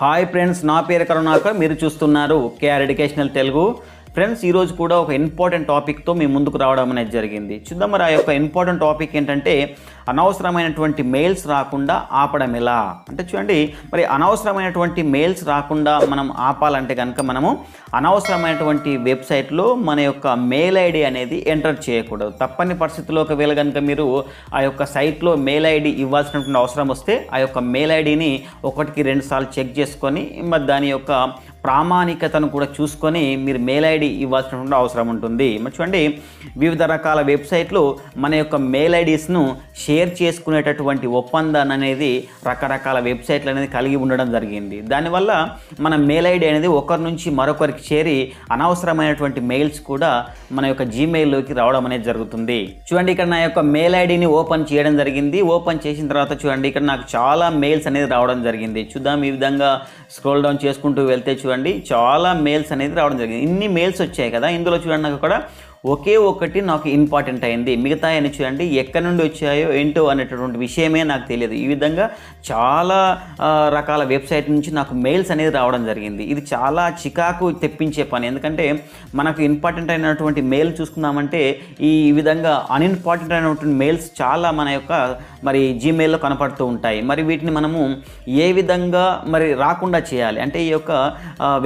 hi friends నా పేరు కరుణాకర్ మీరు చూస్తున్నారు కేఆర్ ఎడ్యుకేషనల్ తెలుగు ఫ్రెండ్స్ ఈరోజు కూడా ఒక ఇంపార్టెంట్ టాపిక్తో మీ ముందుకు రావడం అనేది జరిగింది చూద్దాం ఆ యొక్క ఇంపార్టెంట్ టాపిక్ ఏంటంటే అనవసరమైనటువంటి మెయిల్స్ రాకుండా ఆపడం ఎలా అంటే చూడండి మరి అనవసరమైనటువంటి మెయిల్స్ రాకుండా మనం ఆపాలంటే కనుక మనము అనవసరమైనటువంటి వెబ్సైట్లో మన యొక్క మెయిల్ ఐడి అనేది ఎంటర్ చేయకూడదు తప్పని పరిస్థితుల్లో ఒకవేళ కనుక మీరు ఆ యొక్క సైట్లో మెయిల్ ఐడి ఇవ్వాల్సినటువంటి అవసరం వస్తే ఆ యొక్క మెయిల్ ఐడిని ఒకటికి రెండు సార్లు చెక్ చేసుకొని మరి దాని యొక్క ప్రామాణికతను కూడా చూసుకొని మీరు మెయిల్ ఐడి ఇవ్వాల్సినటువంటి అవసరం ఉంటుంది మరి చూడండి వివిధ రకాల వెబ్సైట్లు మన యొక్క మెయిల్ ఐడీస్ను షేర్ చేసుకునేటటువంటి ఒప్పందాన్ని అనేది రకరకాల వెబ్సైట్లు అనేది కలిగి ఉండడం జరిగింది దానివల్ల మన మెయిల్ ఐడి అనేది ఒకరి నుంచి మరొకరికి చేరి అనవసరమైనటువంటి మెయిల్స్ కూడా మన యొక్క జీమెయిల్లోకి రావడం అనేది జరుగుతుంది చూడండి ఇక్కడ నా యొక్క మెయిల్ ఐడిని ఓపెన్ చేయడం జరిగింది ఓపెన్ చేసిన తర్వాత చూడండి ఇక్కడ నాకు చాలా మెయిల్స్ అనేది రావడం జరిగింది చూద్దాం ఈ విధంగా స్క్రోల్ డౌన్ చేసుకుంటూ వెళ్తే చూడండి చూడండి చాలా మెయిల్స్ అనేది రావడం జరిగింది ఇన్ని మెయిల్స్ వచ్చాయి కదా ఇందులో చూడండి కూడా ఒకే ఒకటి నాకు ఇంపార్టెంట్ అయింది మిగతా అని చూడండి ఎక్కడి నుండి వచ్చాయో ఏంటో అనేటటువంటి విషయమే నాకు తెలియదు ఈ విధంగా చాలా రకాల వెబ్సైట్ నుంచి నాకు మెయిల్స్ అనేది రావడం జరిగింది ఇది చాలా చికాకు తెప్పించే పని ఎందుకంటే మనకు ఇంపార్టెంట్ అయినటువంటి మెయిల్ చూసుకున్నామంటే ఈ విధంగా అన్ఇంపార్టెంట్ అయినటువంటి మెయిల్స్ చాలా మన యొక్క మరి జీమెయిల్లో కనపడుతూ ఉంటాయి మరి వీటిని మనము ఏ విధంగా మరి రాకుండా చేయాలి అంటే ఈ యొక్క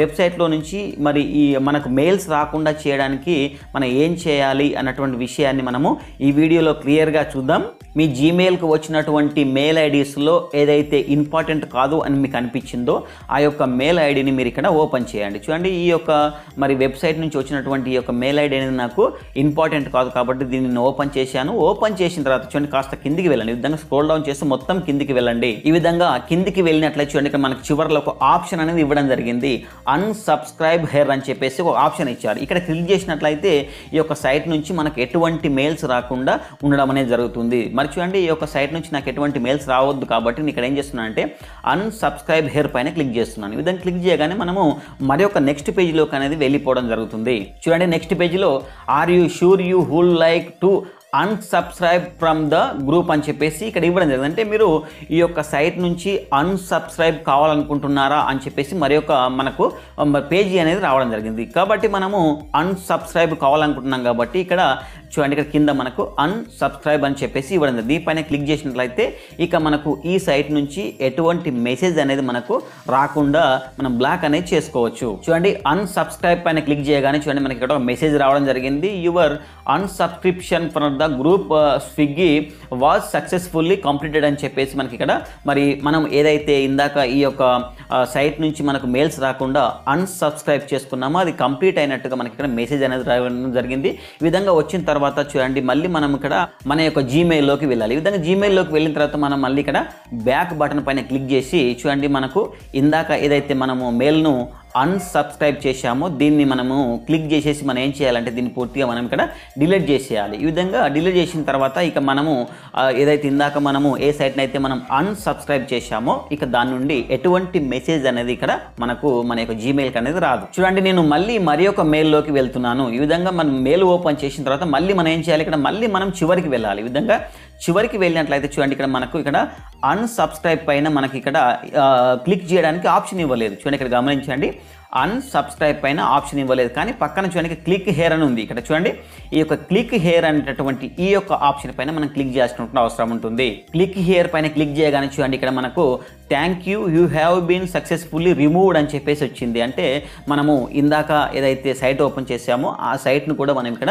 వెబ్సైట్లో నుంచి మరి ఈ మనకు మెయిల్స్ రాకుండా చేయడానికి మనం ఏం ఏం చేయాలి అన్నటువంటి విషయాన్ని మనము ఈ వీడియోలో క్లియర్గా చూద్దాం మీ జీమెయిల్కి వచ్చినటువంటి మెయిల్ ఐడీస్లో ఏదైతే ఇంపార్టెంట్ కాదు అని మీకు అనిపించిందో ఆ యొక్క మెయిల్ ఐడిని మీరు ఇక్కడ ఓపెన్ చేయండి చూడండి ఈ యొక్క మరి వెబ్సైట్ నుంచి వచ్చినటువంటి ఈ యొక్క మెయిల్ ఐడి అనేది నాకు ఇంపార్టెంట్ కాదు కాబట్టి దీన్ని ఓపెన్ చేశాను ఓపెన్ చేసిన తర్వాత చూడండి కాస్త కిందికి వెళ్ళండి ఈ విధంగా స్క్రోల్ డౌన్ చేసి మొత్తం కిందికి వెళ్ళండి ఈ విధంగా కిందికి వెళ్ళినట్లయితే చూడండి ఇక్కడ మనకు చివరిలో ఒక ఆప్షన్ అనేది ఇవ్వడం జరిగింది అన్సబ్స్క్రైబ్ హెయిర్ అని చెప్పేసి ఒక ఆప్షన్ ఇచ్చారు ఇక్కడ క్లిక్ చేసినట్లయితే ఈ యొక్క సైట్ నుంచి మనకు ఎటువంటి మెయిల్స్ రాకుండా ఉండడం అనేది జరుగుతుంది మరి చూడండి ఈ యొక్క సైట్ నుంచి నాకు ఎటువంటి మెయిల్స్ రావద్దు కాబట్టి నేను ఇక్కడ ఏం చేస్తున్నాను అంటే అన్సబ్స్క్రైబ్ హెయిర్ పైన క్లిక్ చేస్తున్నాను ఈ విధంగా క్లిక్ చేయగానే మనము మరి యొక్క నెక్స్ట్ పేజ్లోకి అనేది వెళ్ళిపోవడం జరుగుతుంది చూడండి నెక్స్ట్ పేజ్లో are you sure you would like to unsubscribe from the group అని చెప్పేసి ఇక్కడ ఇవ్వడం జరిగింది అంటే మీరు ఈ యొక్క సైట్ నుంచి అన్సబ్స్క్రైబ్ కావాలనుకుంటున్నారా అని చెప్పేసి మరి యొక్క మనకు పేజీ అనేది రావడం జరిగింది కాబట్టి మనము అన్సబ్స్క్రైబ్ కావాలనుకుంటున్నాం కాబట్టి ఇక్కడ చూడండి ఇక్కడ కింద మనకు అన్సబ్స్క్రైబ్ అని చెప్పేసి ఇవ్వడం దీనిపైన క్లిక్ చేసినట్లయితే ఇక మనకు ఈ సైట్ నుంచి ఎటువంటి మెసేజ్ అనేది మనకు రాకుండా మనం బ్లాక్ అనేది చేసుకోవచ్చు చూడండి అన్సబ్స్క్రైబ్ పైన క్లిక్ చేయగానే చూడండి మనకి ఇక్కడ మెసేజ్ రావడం జరిగింది your unsubscription for the group Swiggy was successfully completed అని చెప్పేసి మనకి ఇక్కడ మరి మనం ఏదైతే ఇందాక ఈ యొక్క సైట్ uh, నుంచి మనకు మెయిల్స్ రాకుండా అన్సబ్స్క్రైబ్ చేసుకున్నామో అది కంప్లీట్ అయినట్టుగా మనకి ఇక్కడ మెసేజ్ అనేది రావడం జరిగింది ఈ విధంగా వచ్చిన తర్వాత తర్వాత చూడండి మళ్ళీ మనం ఇక్కడ మన యొక్క జీమెయిల్లోకి వెళ్ళాలి ఈ విధంగా జీమెయిల్లోకి వెళ్ళిన తర్వాత మనం మళ్ళీ ఇక్కడ బ్యాక్ బటన్ పైన క్లిక్ చేసి చూడండి మనకు ఇందాక ఏదైతే మనము మెయిల్ను అన్సబ్స్క్రైబ్ చేశామో దీన్ని మనము క్లిక్ చేసేసి మనం ఏం చేయాలంటే దీన్ని పూర్తిగా మనం ఇక్కడ డిలీట్ చేసేయాలి ఈ విధంగా డిలీట్ చేసిన తర్వాత ఇక మనము ఏదైతే ఇందాక మనము ఏ సైట్ని అయితే మనం అన్సబ్స్క్రైబ్ చేశామో ఇక దాని నుండి ఎటువంటి మెసేజ్ అనేది ఇక్కడ మనకు మన యొక్క జీమెయిల్కి అనేది రాదు చూడండి నేను మళ్ళీ మరి ఒక మెయిల్లోకి వెళ్తున్నాను ఈ విధంగా మనం మెయిల్ ఓపెన్ చేసిన తర్వాత మళ్ళీ మనం ఏం చేయాలి ఇక్కడ మళ్ళీ మనం చివరికి వెళ్ళాలి ఈ విధంగా చివరికి వెళ్ళినట్లయితే చూడండి ఇక్కడ మనకు ఇక్కడ అన్సబ్స్క్రైబ్ పైన మనకి ఇక్కడ క్లిక్ చేయడానికి ఆప్షన్ ఇవ్వలేదు చూడండి ఇక్కడ గమనించండి అన్సబ్స్క్రైబ్ పైన ఆప్షన్ ఇవ్వలేదు కానీ పక్కన చూడడానికి క్లిక్ హేర్ అని ఉంది ఇక్కడ చూడండి ఈ యొక్క క్లిక్ హేర్ అనేటటువంటి ఈ యొక్క ఆప్షన్ పైన మనం క్లిక్ చేసుకుంటున్న అవసరం ఉంటుంది క్లిక్ హేర్ పైన క్లిక్ చేయగానే చూడండి ఇక్కడ మనకు thank you you have been successfully removed అని చెప్పేసి వచ్చింది అంటే మనము ఇందాక ఏదైతే సైట్ ఓపెన్ చేసామో ఆ సైట్ను కూడా మనం ఇక్కడ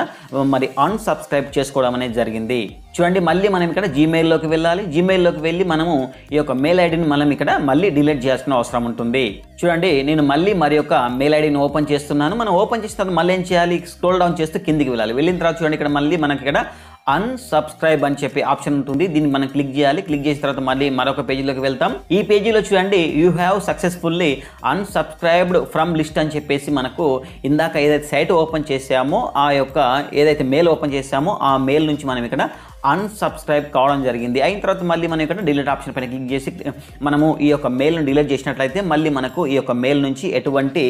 మరి అన్సబ్స్క్రైబ్ చేసుకోవడం అనేది జరిగింది చూడండి మళ్ళీ మనం ఇక్కడ జీమెయిల్లోకి వెళ్ళాలి జీమెయిల్లోకి వెళ్ళి మనము ఈ యొక్క మెయిల్ ఐడిని మనం ఇక్కడ మళ్ళీ డిలీట్ చేయాల్సిన అవసరం ఉంటుంది చూడండి నేను మళ్ళీ మరి యొక్క మెయిల్ ఐడిని ఓపెన్ చేస్తున్నాను మనం ఓపెన్ చేసిన తర్వాత మళ్ళీ ఏం చేయాలి స్క్రోల్ డౌన్ చేస్తే కిందికి వెళ్ళాలి వెళ్ళిన తర్వాత చూడండి ఇక్కడ మళ్ళీ మనకి ఇక్కడ అన్సబ్స్క్రైబ్ అని చెప్పి ఆప్షన్ ఉంటుంది దీన్ని మనం క్లిక్ చేయాలి క్లిక్ చేసిన తర్వాత మళ్ళీ మరొక పేజీలోకి వెళ్తాం ఈ పేజీలో చూడండి you have successfully unsubscribed from list అని చెప్పేసి మనకు ఇందాక ఏదైతే సైట్ ఓపెన్ చేసామో ఆ యొక్క ఏదైతే మెయిల్ ఓపెన్ చేసామో ఆ మెయిల్ నుంచి మనం ఇక్కడ అన్సబ్స్క్రైబ్ కావడం జరిగింది అయిన తర్వాత మళ్ళీ మనం ఇక్కడ డిలీట్ ఆప్షన్ పైన క్లిక్ చేసి మనము ఈ యొక్క మెయిల్ను డిలీట్ చేసినట్లయితే మళ్ళీ మనకు ఈ యొక్క మెయిల్ నుంచి ఎటువంటి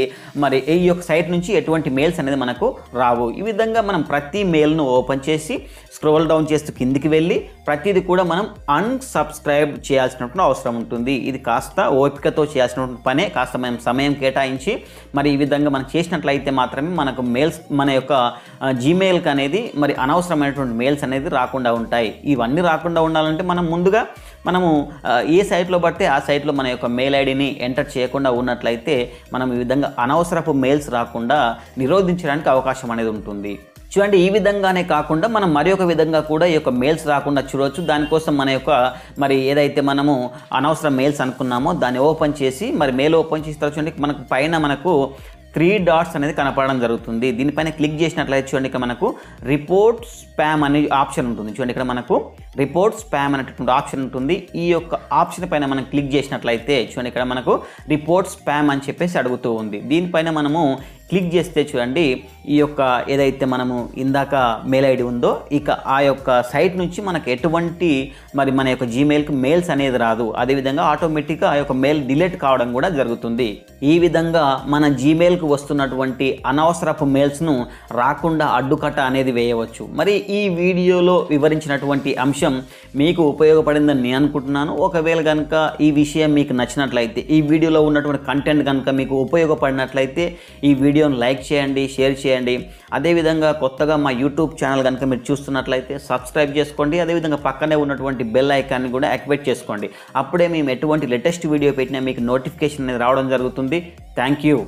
మరి ఈ యొక్క సైట్ నుంచి ఎటువంటి మెయిల్స్ అనేది మనకు రావు ఈ విధంగా మనం ప్రతి మెయిల్ను ఓపెన్ చేసి స్క్రోల్ డౌన్ చేస్తూ కిందికి వెళ్ళి ప్రతిది కూడా మనం అన్సబ్స్క్రైబ్ చేయాల్సినటువంటి అవసరం ఉంటుంది ఇది కాస్త ఓపికతో చేయాల్సినటువంటి పనే కాస్త మనం సమయం కేటాయించి మరి ఈ విధంగా మనం చేసినట్లయితే మాత్రమే మనకు మెయిల్స్ మన యొక్క జీమెయిల్కి అనేది మరి అనవసరమైనటువంటి మెయిల్స్ అనేది రాకుండా ఉంటాయి ఇవన్నీ రాకుండా ఉండాలంటే మనం ముందుగా మనము ఏ సైట్లో పడితే ఆ సైట్లో మన యొక్క మెయిల్ ఐడిని ఎంటర్ చేయకుండా ఉన్నట్లయితే మనం ఈ విధంగా అనవసరపు మెయిల్స్ రాకుండా నిరోధించడానికి అవకాశం అనేది ఉంటుంది చూడండి ఈ విధంగానే కాకుండా మనం మరి ఒక విధంగా కూడా ఈ యొక్క మెయిల్స్ రాకుండా చూడవచ్చు దానికోసం మన యొక్క మరి ఏదైతే మనము అనవసరం మెయిల్స్ అనుకున్నామో దాన్ని ఓపెన్ చేసి మరి మెయిల్ ఓపెన్ చేసి తర్వాత చూడండి మనకు పైన మనకు త్రీ డాట్స్ అనేది కనపడడం జరుగుతుంది దీనిపైన క్లిక్ చేసినట్లయితే చూడండి ఇక్కడ మనకు రిపోర్ట్ స్పామ్ అనే ఆప్షన్ ఉంటుంది చూడండి ఇక్కడ మనకు రిపోర్ట్ స్పామ్ అనేటటువంటి ఆప్షన్ ఉంటుంది ఈ యొక్క ఆప్షన్ పైన మనం క్లిక్ చేసినట్లయితే చూడండి ఇక్కడ మనకు రిపోర్ట్ స్పామ్ అని చెప్పేసి అడుగుతూ ఉంది దీనిపైన మనము క్లిక్ చేస్తే చూడండి ఈ యొక్క ఏదైతే మనము ఇందాక మెయిల్ ఐడి ఉందో ఇక ఆ యొక్క సైట్ నుంచి మనకు ఎటువంటి మరి మన యొక్క జీమెయిల్కి మెయిల్స్ అనేది రాదు అదేవిధంగా ఆటోమేటిక్గా ఆ యొక్క మెయిల్ డిలీట్ కావడం కూడా జరుగుతుంది ఈ విధంగా మన జీమెయిల్కి వస్తున్నటువంటి అనవసరపు మెయిల్స్ను రాకుండా అడ్డుకట్ట అనేది వేయవచ్చు మరి ఈ వీడియోలో వివరించినటువంటి అంశం మీకు ఉపయోగపడిందని నేను అనుకుంటున్నాను ఒకవేళ కనుక ఈ విషయం మీకు నచ్చినట్లయితే ఈ వీడియోలో ఉన్నటువంటి కంటెంట్ కనుక మీకు ఉపయోగపడినట్లయితే ఈ వీడియో వీడియోని లైక్ చేయండి షేర్ చేయండి అదేవిధంగా కొత్తగా మా యూట్యూబ్ ఛానల్ కనుక మీరు చూస్తున్నట్లయితే సబ్స్క్రైబ్ చేసుకోండి అదేవిధంగా పక్కనే ఉన్నటువంటి బెల్ ఐకాన్ని కూడా యాక్టివేట్ చేసుకోండి అప్పుడే మేము ఎటువంటి లేటెస్ట్ వీడియో పెట్టినా మీకు నోటిఫికేషన్ అనేది రావడం జరుగుతుంది థ్యాంక్ యూ